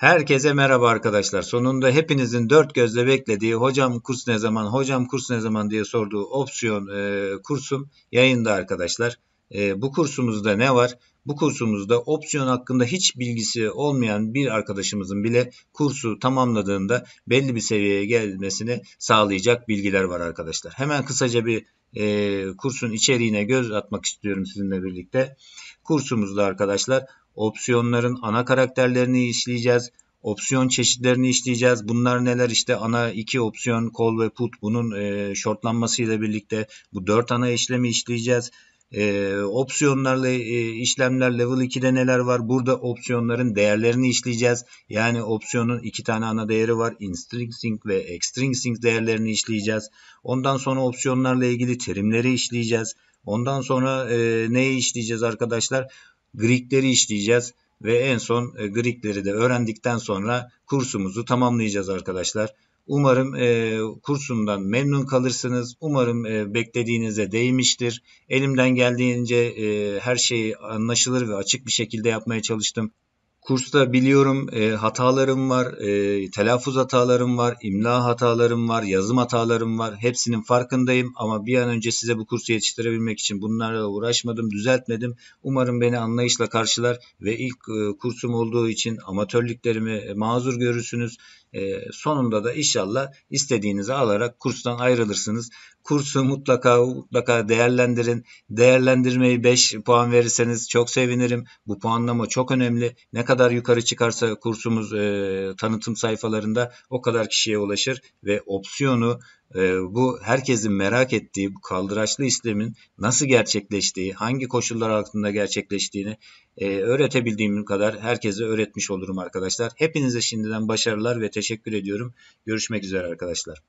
Herkese merhaba arkadaşlar. Sonunda hepinizin dört gözle beklediği hocam kurs ne zaman, hocam kurs ne zaman diye sorduğu opsiyon e, kursum yayında arkadaşlar. E, bu kursumuzda ne var? Bu kursumuzda opsiyon hakkında hiç bilgisi olmayan bir arkadaşımızın bile kursu tamamladığında belli bir seviyeye gelmesini sağlayacak bilgiler var arkadaşlar. Hemen kısaca bir e, kursun içeriğine göz atmak istiyorum sizinle birlikte. Kursumuzda arkadaşlar Opsiyonların ana karakterlerini işleyeceğiz. Opsiyon çeşitlerini işleyeceğiz. Bunlar neler işte ana iki opsiyon call ve put bunun e, şortlanmasıyla birlikte bu dört ana işlemi işleyeceğiz. E, opsiyonlarla e, işlemler level 2'de neler var? Burada opsiyonların değerlerini işleyeceğiz. Yani opsiyonun iki tane ana değeri var. Instrinsing ve extrinsing değerlerini işleyeceğiz. Ondan sonra opsiyonlarla ilgili terimleri işleyeceğiz. Ondan sonra e, neyi işleyeceğiz arkadaşlar? Greek'leri işleyeceğiz ve en son e, Greek'leri de öğrendikten sonra kursumuzu tamamlayacağız arkadaşlar. Umarım e, kursumdan memnun kalırsınız. Umarım e, beklediğinize değmiştir. Elimden geldiğince e, her şeyi anlaşılır ve açık bir şekilde yapmaya çalıştım. Kursta biliyorum e, hatalarım var, e, telaffuz hatalarım var, imla hatalarım var, yazım hatalarım var. Hepsinin farkındayım ama bir an önce size bu kursu yetiştirebilmek için bunlarla uğraşmadım, düzeltmedim. Umarım beni anlayışla karşılar ve ilk e, kursum olduğu için amatörlüklerimi e, mazur görürsünüz. Ee, sonunda da inşallah istediğinizi alarak kurstan ayrılırsınız. Kursu mutlaka mutlaka değerlendirin. Değerlendirmeyi 5 puan verirseniz çok sevinirim. Bu puanlama çok önemli. Ne kadar yukarı çıkarsa kursumuz e, tanıtım sayfalarında o kadar kişiye ulaşır ve opsiyonu ee, bu herkesin merak ettiği bu kaldıraçlı işlemin nasıl gerçekleştiği, hangi koşullar altında gerçekleştiğini e, öğretebildiğim kadar herkese öğretmiş olurum arkadaşlar. Hepinize şimdiden başarılar ve teşekkür ediyorum. Görüşmek üzere arkadaşlar.